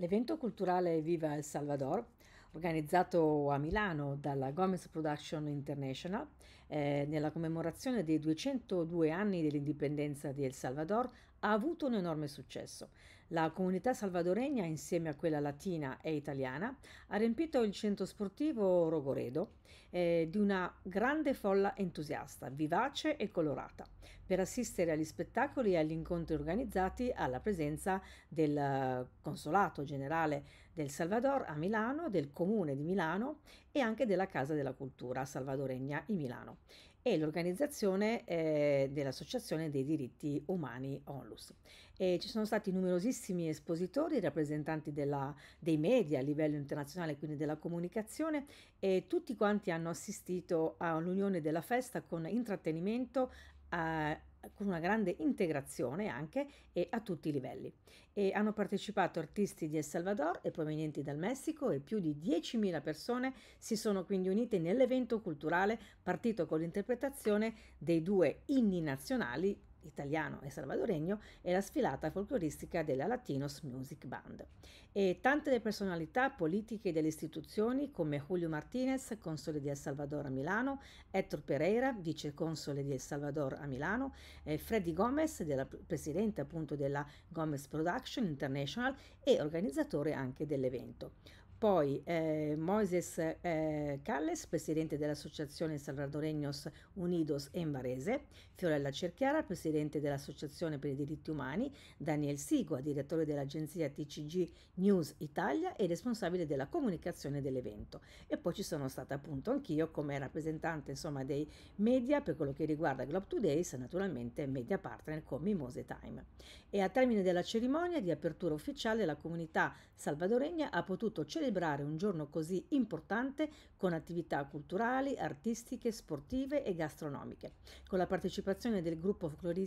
L'evento culturale Viva El Salvador, organizzato a Milano dalla Gomez Production International, eh, nella commemorazione dei 202 anni dell'indipendenza di El Salvador, ha avuto un enorme successo. La comunità salvadoregna, insieme a quella latina e italiana, ha riempito il centro sportivo Rogoredo eh, di una grande folla entusiasta, vivace e colorata, per assistere agli spettacoli e agli incontri organizzati alla presenza del eh, Consolato Generale del Salvador a Milano, del Comune di Milano e anche della Casa della Cultura salvadoregna in Milano e l'organizzazione eh, dell'Associazione dei diritti umani ONLUS. E ci sono stati numerosissimi espositori, rappresentanti della, dei media a livello internazionale, quindi della comunicazione, e tutti quanti hanno assistito all'unione della festa con intrattenimento, eh, con una grande integrazione anche e a tutti i livelli. E hanno partecipato artisti di El Salvador e provenienti dal Messico e più di 10.000 persone si sono quindi unite nell'evento culturale partito con l'interpretazione dei due inni nazionali italiano e salvadoregno e la sfilata folcloristica della Latinos Music Band. E tante le personalità politiche delle istituzioni come Julio Martinez, console di El Salvador a Milano, Hector Pereira, vice console di El Salvador a Milano, eh, Freddy Gomez, della, presidente appunto della Gomez Production International e organizzatore anche dell'evento. Poi eh, Moises eh, Calles, presidente dell'Associazione Salvadoreños Unidos en Varese, Fiorella Cerchiara, presidente presidente dell'Associazione per i diritti umani, Daniel Sigua, direttore dell'agenzia TCG News Italia e responsabile della comunicazione dell'evento. E poi ci sono stata appunto anch'io come rappresentante insomma, dei media per quello che riguarda Globe Today, naturalmente media partner con Mimose Time. E a termine della cerimonia di apertura ufficiale la comunità salvadoregna ha potuto celebrare un giorno così importante con attività culturali, artistiche, sportive e gastronomiche. Con la partecipazione del gruppo folcloristico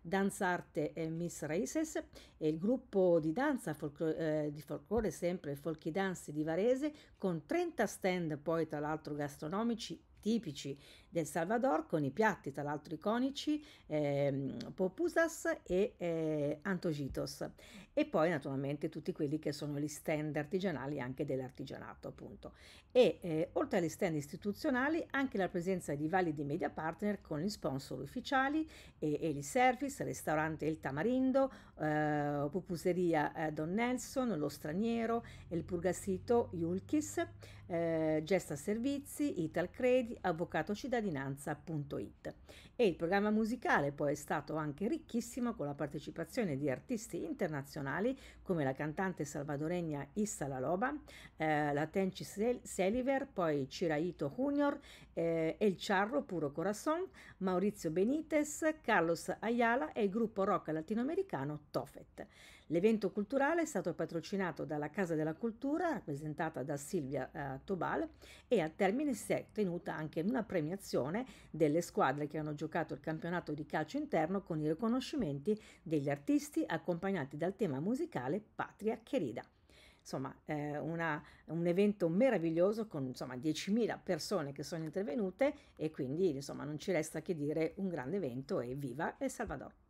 Danza Arte e Miss Races e il gruppo di danza folclo- eh, di folklore sempre Folky Dance di Varese con 30 stand poi tra l'altro gastronomici tipici del Salvador con i piatti tra l'altro iconici eh, popusas e eh, antogitos e poi naturalmente tutti quelli che sono gli stand artigianali anche dell'artigianato appunto e eh, oltre agli stand istituzionali anche la presenza di validi media partner con gli sponsor ufficiali e, e gli service ristorante Il Tamarindo eh, pupuseria eh, Don Nelson Lo Straniero il Purgasito Yulkis eh, Gesta Servizi Ital Credit avvocatocittadinanza.it e il programma musicale poi è stato anche ricchissimo con la partecipazione di artisti internazionali come la cantante salvadoregna Issa Laloba, eh, la Tenchi Seliver, poi Ciraito Junior, eh, El Charro Puro Corazon, Maurizio Benitez, Carlos Ayala e il gruppo rock latinoamericano Tofet. L'evento culturale è stato patrocinato dalla Casa della Cultura, rappresentata da Silvia eh, Tobal, e al termine si è tenuta anche una premiazione delle squadre che hanno giocato il campionato di calcio interno con i riconoscimenti degli artisti accompagnati dal tema musicale Patria Querida insomma eh, una, un evento meraviglioso con insomma 10.000 persone che sono intervenute e quindi insomma non ci resta che dire un grande evento e viva El Salvador!